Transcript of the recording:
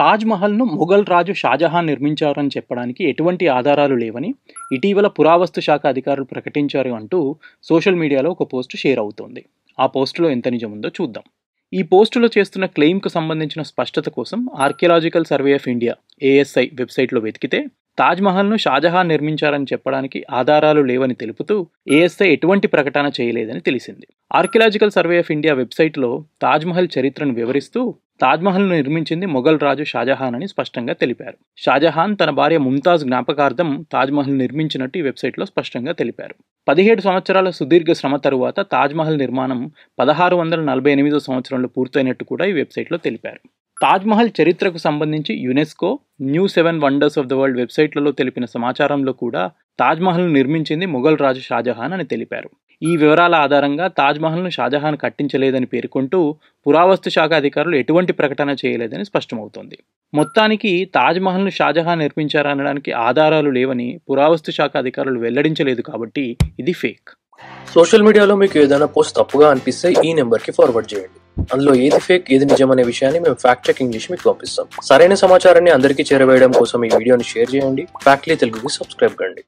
తాజ్మహల్ను మొఘల్ రాజు షాజహాన్ నిర్మించారని చెప్పడానికి ఎటువంటి ఆధారాలు లేవని ఇటీవల పురావస్తు శాఖ అధికారులు ప్రకటించారు అంటూ సోషల్ మీడియాలో ఒక పోస్టు షేర్ అవుతోంది ఆ పోస్టులో ఎంత నిజం ఉందో చూద్దాం ఈ పోస్టులో చేస్తున్న క్లెయిమ్కు సంబంధించిన స్పష్టత కోసం archaeological survey of India ASI వెబ్సైట్లో వెతికితే తాజ్మహల్ను షాజహాన్ నిర్మించారని చెప్పడానికి ఆధారాలు లేవని తెలుపుతూ ఏఎస్ఐ ఎటువంటి ప్రకటన చేయలేదని తెలిసింది ఆర్కియలాజికల్ సర్వే ఆఫ్ ఇండియా వెబ్సైట్లో తాజ్మహల్ చరిత్రను వివరిస్తూ తాజ్మహల్ను నిర్మించింది మొఘల్ రాజు షాజహాన్ అని స్పష్టంగా తెలిపారు షాజహాన్ తన భార్య ముంతాజ్ జ్ఞాపకార్థం తాజ్మహల్ నిర్మించినట్టు ఈ వెబ్సైట్లో స్పష్టంగా తెలిపారు పదిహేడు సంవత్సరాల సుదీర్ఘ శ్రమ తరువాత తాజ్మహల్ నిర్మాణం పదహారు వందల నలభై ఎనిమిదో సంవత్సరంలో పూర్తయినట్టు కూడా ఈ వెబ్సైట్లో తెలిపారు తాజ్మహల్ చరిత్రకు సంబంధించి UNESCO new seven wonders of the world వెబ్సైట్లలో తెలిపిన సమాచారంలో కూడా తాజ్మహల్ నిర్మించింది మొఘల్ రాజు షాజహాన్ అని తెలిపారు ఈ వివరాల ఆధారంగా తాజ్మహల్ను షాజహాన్ కట్టించలేదని పేర్కొంటూ పురావస్తు శాఖ అధికారులు ఎటువంటి ప్రకటన చేయలేదని స్పష్టమవుతోంది మొత్తానికి తాజ్మహల్ను షాజహాన్ నిర్మించారనడానికి ఆధారాలు లేవని పురావస్తు శాఖ అధికారులు వెల్లడించలేదు కాబట్టి ఇది ఫేక్ సోషల్ మీడియాలో మీకు ఏదైనా పోస్ట్ తప్పుగా అనిపిస్తే ఈ నెంబర్కి ఫార్వర్డ్ చేయండి అందులో ఏది ఫేక్ ఏది నిజమనే విషయాన్ని మేము ఫ్యాక్ట్ చెక్ ఇంగ్లీష్ మీకు పంపిస్తాం సరైన సమాచారాన్ని అందరికీ చేరవేయడం కోసం ఈ వీడియోని షేర్ చేయండి ఫ్యాక్ట్లీ తెలుగుకి సబ్స్క్రైబ్ కండి